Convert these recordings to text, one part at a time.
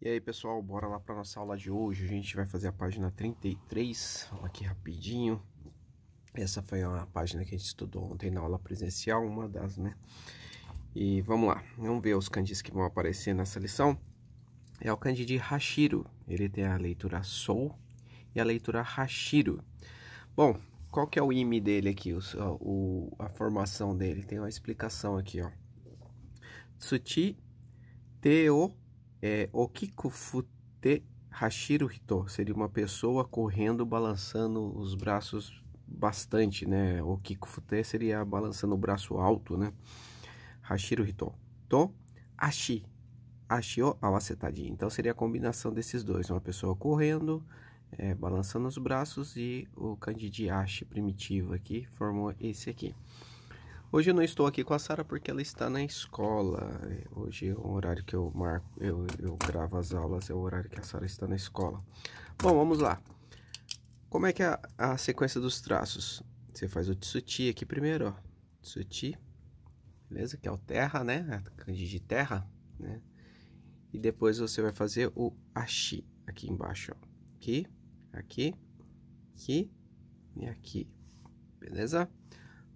E aí pessoal, bora lá para nossa aula de hoje. A gente vai fazer a página 33, aqui rapidinho. Essa foi uma página que a gente estudou ontem na aula presencial, uma das, né? E vamos lá, vamos ver os kanjis que vão aparecer nessa lição. É o kanji de Hashiro. Ele tem a leitura Sou e a leitura Hashiro. Bom, qual que é o ime dele aqui, o, o a formação dele? Tem uma explicação aqui, ó. Tsuchi Teo é, Kikufute Hashiru Hito. Seria uma pessoa correndo, balançando os braços bastante, né? Okikufute seria balançando o braço alto, né? Hashiru Hito. To Ashi. Ashi o awasetadi. Então, seria a combinação desses dois. Uma pessoa correndo, é, balançando os braços e o Candidi Ashi primitivo aqui formou esse aqui. Hoje eu não estou aqui com a Sara porque ela está na escola. Hoje é o horário que eu marco, eu, eu gravo as aulas, é o horário que a Sara está na escola. Bom, vamos lá. Como é que é a, a sequência dos traços? Você faz o tsuti aqui primeiro, ó. Tsuti, beleza? Que é o terra, né? A kanji de terra, né? E depois você vai fazer o ashi aqui embaixo, ó. Aqui, aqui, aqui e aqui. Beleza?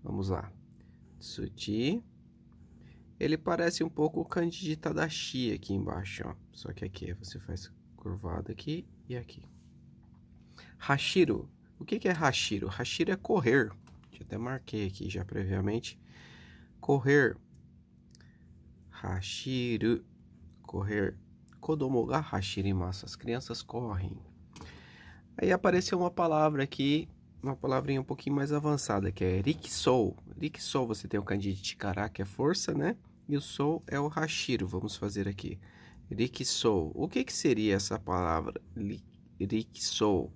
Vamos lá. Suti, Ele parece um pouco o da Tadashi aqui embaixo, ó. Só que aqui você faz curvado aqui e aqui. Hashiro. O que, que é Hashiro? Hashiro é correr. já até marquei aqui já previamente. Correr. Hashiro. Correr. Kodomo ga hashirimasu. As crianças correm. Aí apareceu uma palavra aqui uma palavrinha um pouquinho mais avançada, que é Rikisou. Rikisou, você tem o de Kará, que é força, né? E o Sou é o Hashiro, vamos fazer aqui. Rikisou. O que, que seria essa palavra? Rikisou.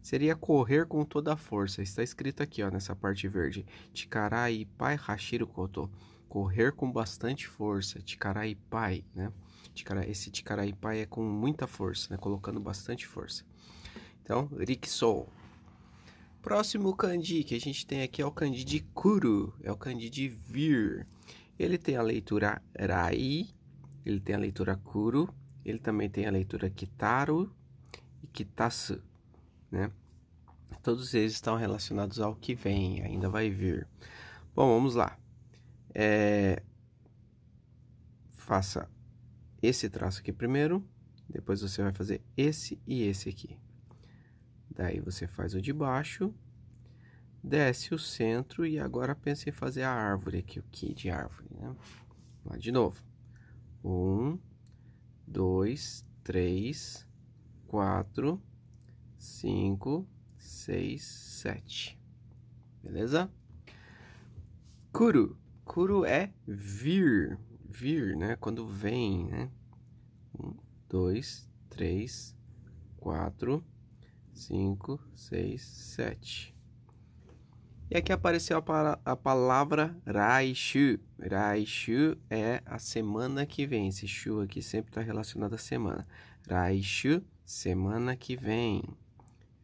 Seria correr com toda a força. Está escrito aqui, ó, nessa parte verde. Tikará e pai Hashiro Koto. Correr com bastante força. Tikará e pai, né? esse Tikará e pai é com muita força, né? Colocando bastante força. Então, Rikisou. Próximo kanji que a gente tem aqui é o kanji de kuru, é o kanji de vir. Ele tem a leitura rai, ele tem a leitura kuru, ele também tem a leitura kitaru e kitasu, né? Todos eles estão relacionados ao que vem, ainda vai vir. Bom, vamos lá. É... Faça esse traço aqui primeiro, depois você vai fazer esse e esse aqui. Daí você faz o de baixo, desce o centro e agora pensa em fazer a árvore aqui, o que de árvore, né? Lá de novo. Um, dois, três, quatro, cinco, seis, sete. Beleza? Kuru. Kuru é vir. Vir, né? Quando vem, né? Um, dois, três, quatro, 5, 6, 7. E aqui apareceu a, a palavra Raishu. Raishu é a semana que vem. Esse Shu aqui sempre está relacionado à semana. Raishu, semana que vem.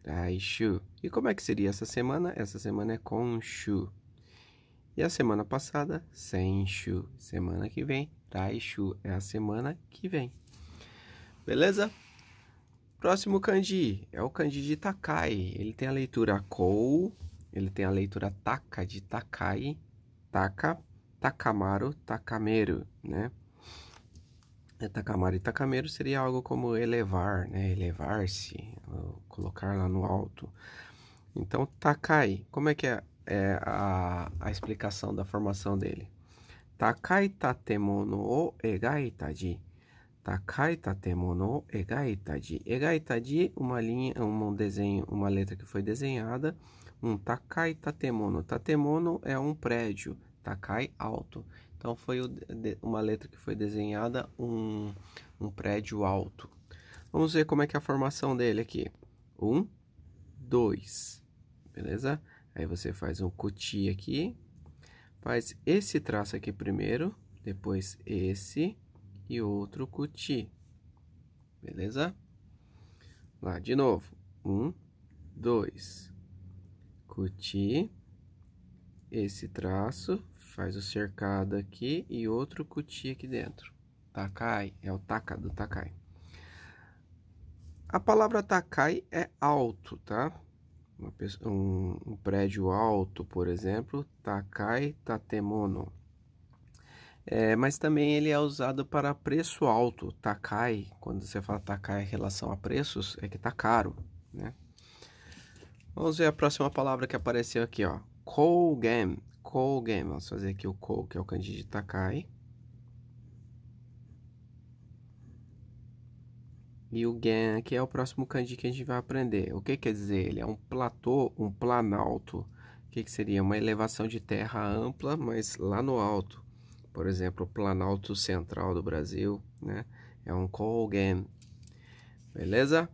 Raishu. E como é que seria essa semana? Essa semana é com Shu. E a semana passada, sem Shu. Semana que vem, Raishu é a semana que vem. Beleza? Próximo kanji é o kanji de Takai. Ele tem a leitura kou, ele tem a leitura taka de Takai, taka, takamaru, takameru, né? É, takamaru e takameru seria algo como elevar, né? Elevar-se, colocar lá no alto. Então, Takai, como é que é, é a, a explicação da formação dele? Takai tatemono o de tá? Kaita temono egaitaji. Egaitaji, uma linha, um desenho, uma letra que foi desenhada. Um takai tatemono. Tatemono é um prédio. Takai, alto. Então, foi o, de, uma letra que foi desenhada, um, um prédio alto. Vamos ver como é que é a formação dele aqui. Um, dois. Beleza? Aí você faz um cuti aqui. Faz esse traço aqui primeiro. Depois esse e outro cuti. Beleza? Lá de novo. Um, dois. Cuti. Esse traço faz o cercado aqui e outro cuti aqui dentro. Takai é o taka do takai. A palavra takai é alto, tá? Pessoa, um, um prédio alto, por exemplo, takai tatemono. É, mas também ele é usado para preço alto, takai. Quando você fala takai em relação a preços, é que tá caro, né? Vamos ver a próxima palavra que apareceu aqui, ó. Kougen. Kougen. Vamos fazer aqui o kou, que é o kanji de takai. E o gen aqui é o próximo kanji que a gente vai aprender. O que quer dizer? Ele é um platô, um planalto. O que, que seria? Uma elevação de terra ampla, mas lá no alto por exemplo, o Planalto Central do Brasil, né? É um Colgan, beleza?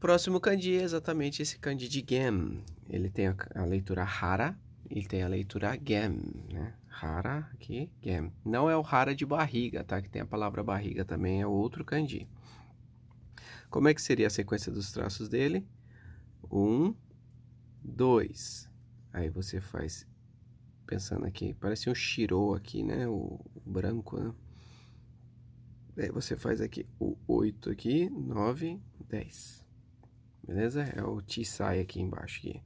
Próximo kanji é exatamente esse kanji de gem. Ele tem a, a leitura hara e tem a leitura game, né? Hara aqui, gem. Não é o hara de barriga, tá? Que tem a palavra barriga também, é outro kanji. Como é que seria a sequência dos traços dele? Um, dois. Aí você faz pensando aqui, parece um Shiro aqui, né? O, o branco, né? Daí você faz aqui o 8 aqui, 9, 10. Beleza? É o T-Sai aqui embaixo aqui.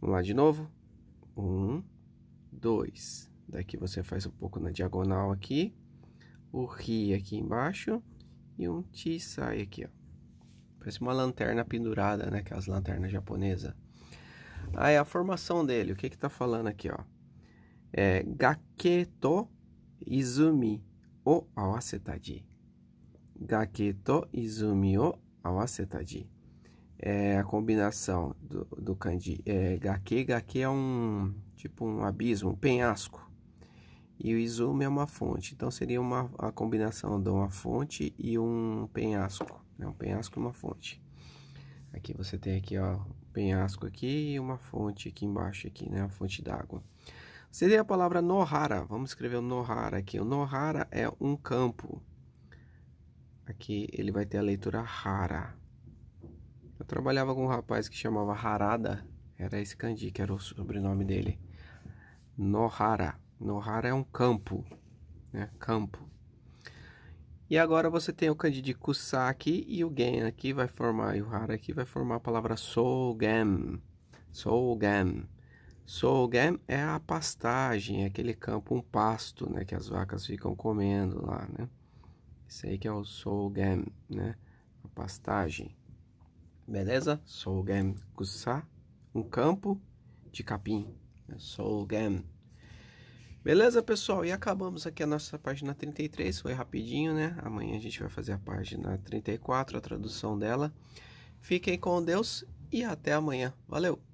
Vamos lá de novo. 1, 2. Daqui você faz um pouco na diagonal aqui. O Ri aqui embaixo. E um T-Sai aqui, ó. Parece uma lanterna pendurada, né? Aquelas lanternas japonesas. Ah, é a formação dele. O que que tá falando aqui, ó? É Gaketo Izumi o awasetaji. Gaketo Izumi o awasetaji. É a combinação do, do kanji. É, gake, gake é um tipo um abismo, um penhasco. E o Izumi é uma fonte. Então seria uma, a combinação de uma fonte e um penhasco. Né? Um penhasco e uma fonte. Aqui você tem aqui ó, penhasco aqui e uma fonte aqui embaixo aqui, né? A fonte d'água. Seria a palavra Nohara. Vamos escrever o Nohara aqui. O Nohara é um campo. Aqui ele vai ter a leitura Hara. Eu trabalhava com um rapaz que chamava Harada. Era esse kanji que era o sobrenome dele. Nohara. Nohara é um campo, né? Campo. E agora você tem o kanji aqui e o Gen aqui vai formar, e o Hara aqui vai formar a palavra Sougem. Sougem. Sougem é a pastagem, é aquele campo, um pasto, né, que as vacas ficam comendo lá, né? Isso aí que é o Sougem, né? A pastagem. Beleza? Sougem Kusa, um campo de capim. Sougem. Beleza, pessoal? E acabamos aqui a nossa página 33, foi rapidinho, né? Amanhã a gente vai fazer a página 34, a tradução dela. Fiquem com Deus e até amanhã. Valeu!